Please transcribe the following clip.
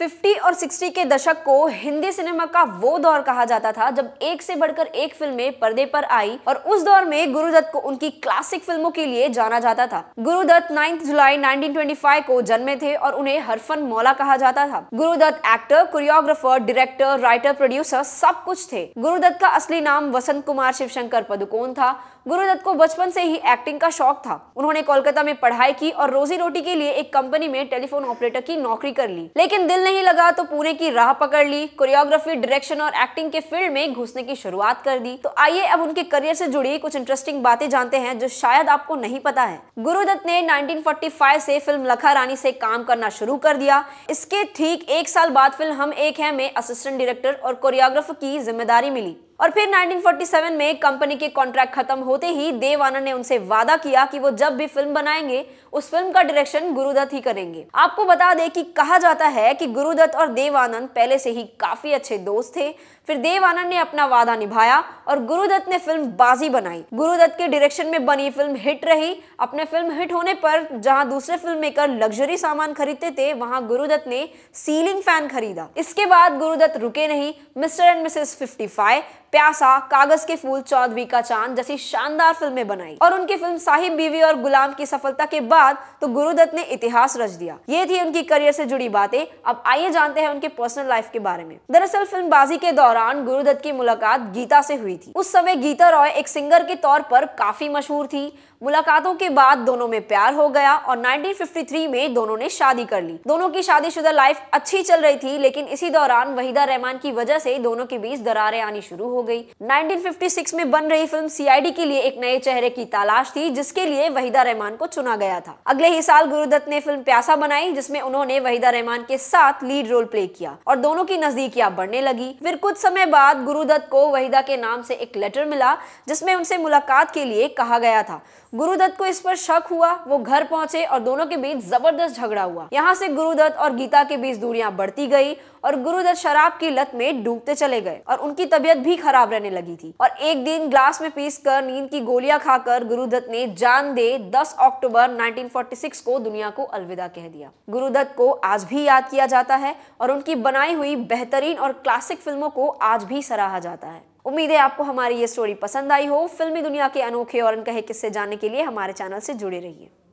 50 और 60 के दशक को हिंदी सिनेमा का वो दौर कहा जाता था जब एक से बढ़कर एक फिल्में पर्दे पर आई और उस दौर में गुरुदत्त को उनकी क्लासिक फिल्मों के लिए जाना जाता था गुरुदत्त 9 जुलाई 1925 को जन्मे थे और उन्हें हरफन मौला कहा जाता था Guru Dutt actor choreographer director writer producer सब कुछ थे गुरुदत्त का असली नाम वसंत कुमार शिवशंकर पदुकोन था गुरुदत्त को बचपन से ही एक्टिंग का शौक था उन्होंने कोलकाता में पढ़ाई की और रोजी रोटी के लिए एक कंपनी में टेलीफोन ऑपरेटर की नौकरी कर ली लेकिन दिल नहीं लगा तो पुणे की राह पकड़ ली कोरियोग्राफी डायरेक्शन और एक्टिंग के फील्ड में घुसने की शुरुआत कर दी तो आइए अब उनके करियर से जुड़ी कुछ इंटरेस्टिंग बातें जानते हैं जो शायद आपको नहीं पता है गुरुदत्त ने 1945 से फिल्म लखा रानी से काम करना शुरू कर दिया इसके ठीक एक साल बाद फिल्म हम एक है में असिस्टेंट डायरेक्टर और कोरियोग्राफर की जिम्मेदारी मिली और फिर 1947 में कंपनी के कॉन्ट्रैक्ट खत्म होते ही देव आनंद ने उनसे वादा किया कि वो जब भी फिल्म बनाएंगे उस फिल्म का डायरेक्शन गुरुदत्त ही करेंगे आपको बता दें कि कहा जाता है कि गुरुदत्त और देव आनंद पहले से ही काफी अच्छे दोस्त थे फिर देव आनंद ने अपना वादा निभाया और गुरुदत्त ने फिल्म बाजी बनाई गुरुदत्त के डायरेक्शन में बनी फिल्म हिट रही अपने फिल्म हिट होने पर जहां दूसरे फिल्म मेकर लग्जरी सामान खरीदते थे वहां गुरुदत्त ने सीलिंग फैन खरीदा इसके बाद गुरुदत्त रुके नहीं मिस्टर एंड मिसेस 55 प्यासा कागज के फूल चौधरी का चांद जैसी शानदार फिल्में बनाई और उनकी फिल्म साहिब बीवी और गुलाम की सफलता के बाद तो गुरुदत्त ने इतिहास रच दिया ये थी उनकी करियर से जुड़ी बातें अब आइए जानते हैं उनके पर्सनल लाइफ के बारे में दरअसल फिल्म बाजी के दौरान गुरुदत्त की मुलाकात गीता से हुई गई थी उस समय गीता रॉय एक सिंगर के तौर पर काफी मशहूर थी मुलाकातों के बाद दोनों में प्यार हो गया और 1953 में दोनों ने शादी कर ली दोनों की शादीशुदा लाइफ अच्छी चल रही थी लेकिन इसी दौरान वहीदा रहमान की वजह से दोनों के बीच दरारें आनी शुरू हो गई 1956 में बन रही फिल्म सीआईडी के लिए एक नए चेहरे की तलाश थी जिसके लिए वहीदा रहमान को चुना गया था अगले ही साल गुरुदत्त ने फिल्म प्यासा बनाई जिसमे उन्होंने वहीदा रहमान के साथ लीड रोल प्ले किया और दोनों की नजदीकियां बढ़ने लगी फिर कुछ समय बाद गुरुदत्त को वहीदा के नाम से एक लेटर मिला जिसमें उनसे मुलाकात के लिए कहा गया था गुरुदत्त को इस पर शक हुआ वो घर पहुंचे और दोनों के बीच जबरदस्त झगड़ा हुआ यहाँ से गुरुदत्त और गीता के बीच दूरियां बढ़ती गई और गुरुदत्त शराब की लत में डूबते चले गए और उनकी तबियत भी खराब रहने लगी थी और एक दिन ग्लास में पीस कर नींद की गोलियां खाकर गुरुदत्त ने जान दे 10 अक्टूबर 1946 को दुनिया को अलविदा कह दिया गुरुदत्त को आज भी याद किया जाता है और उनकी बनाई हुई बेहतरीन और क्लासिक फिल्मों को आज भी सराहा जाता है उम्मीद है आपको हमारी ये स्टोरी पसंद आई हो फिल्मी दुनिया के अनोखे और अनकहे किस्से जानने के लिए हमारे चैनल से जुड़े रहिए